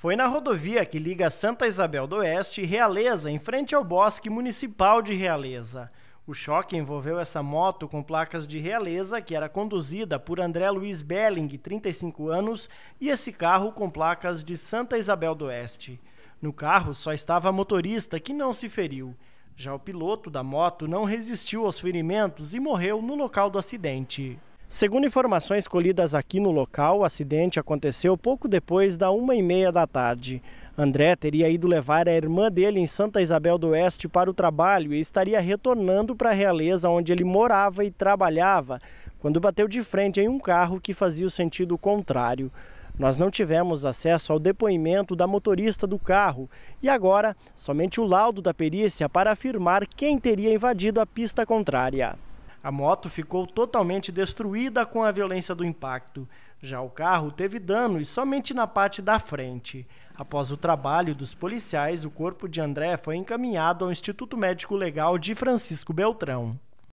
Foi na rodovia que liga Santa Isabel do Oeste e Realeza, em frente ao Bosque Municipal de Realeza. O choque envolveu essa moto com placas de realeza, que era conduzida por André Luiz Belling, 35 anos, e esse carro com placas de Santa Isabel do Oeste. No carro só estava a motorista, que não se feriu. Já o piloto da moto não resistiu aos ferimentos e morreu no local do acidente. Segundo informações colhidas aqui no local, o acidente aconteceu pouco depois da uma e meia da tarde. André teria ido levar a irmã dele em Santa Isabel do Oeste para o trabalho e estaria retornando para a realeza onde ele morava e trabalhava, quando bateu de frente em um carro que fazia o sentido contrário. Nós não tivemos acesso ao depoimento da motorista do carro e agora somente o laudo da perícia para afirmar quem teria invadido a pista contrária. A moto ficou totalmente destruída com a violência do impacto. Já o carro teve danos somente na parte da frente. Após o trabalho dos policiais, o corpo de André foi encaminhado ao Instituto Médico Legal de Francisco Beltrão.